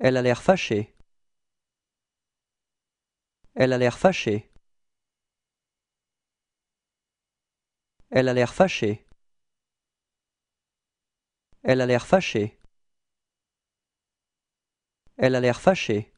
Elle a l'air fâchée. Elle a l'air fâchée. Elle a l'air fâchée. Elle a l'air fâchée. Elle a l'air fâchée.